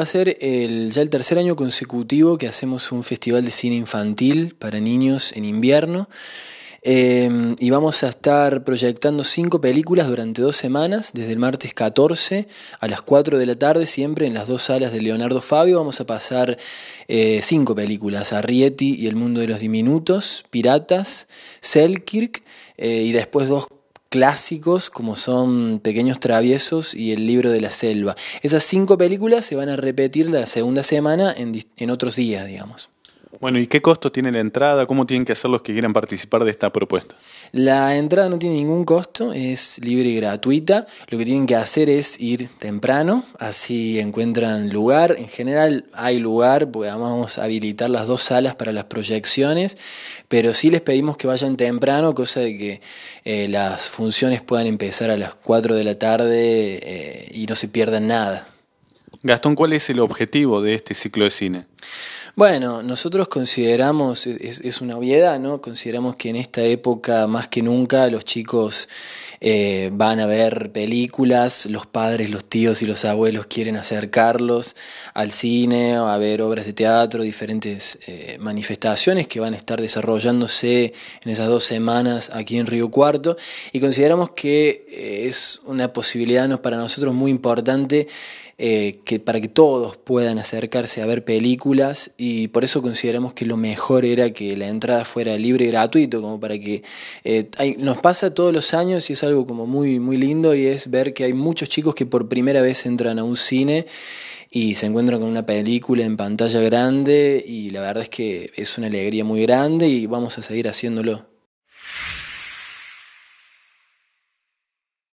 Va a ser ya el tercer año consecutivo que hacemos un festival de cine infantil para niños en invierno. Em, y vamos a estar proyectando cinco películas durante dos semanas, desde el martes 14 a las 4 de la tarde, siempre en las dos salas de Leonardo Fabio. Vamos a pasar eh, cinco películas: Arrietty y El Mundo de los Diminutos, Piratas, Selkirk, eh, y después dos clásicos como son Pequeños Traviesos y El Libro de la Selva. Esas cinco películas se van a repetir la segunda semana en, en otros días, digamos. Bueno, ¿y qué costo tiene la entrada? ¿Cómo tienen que hacer los que quieran participar de esta propuesta? La entrada no tiene ningún costo, es libre y gratuita. Lo que tienen que hacer es ir temprano, así encuentran lugar. En general hay lugar, porque vamos a habilitar las dos salas para las proyecciones, pero sí les pedimos que vayan temprano, cosa de que eh, las funciones puedan empezar a las 4 de la tarde eh, y no se pierdan nada. Gastón, ¿cuál es el objetivo de este ciclo de cine? Bueno, nosotros consideramos, es, una obviedad, ¿no? Consideramos que en esta época, más que nunca, los chicos eh, van a ver películas, los padres, los tíos y los abuelos quieren acercarlos al cine, a ver obras de teatro, diferentes eh, manifestaciones que van a estar desarrollándose en esas dos semanas aquí en Río Cuarto. Y consideramos que eh, es una posibilidad ¿no? para nosotros muy importante que para que todos puedan acercarse a ver películas y por eso consideramos que lo mejor era que la entrada fuera libre y gratuito, como para que eh, nos pasa todos los años y es algo como muy, muy lindo y es ver que hay muchos chicos que por primera vez entran a un cine y se encuentran con una película en pantalla grande y la verdad es que es una alegría muy grande y vamos a seguir haciéndolo.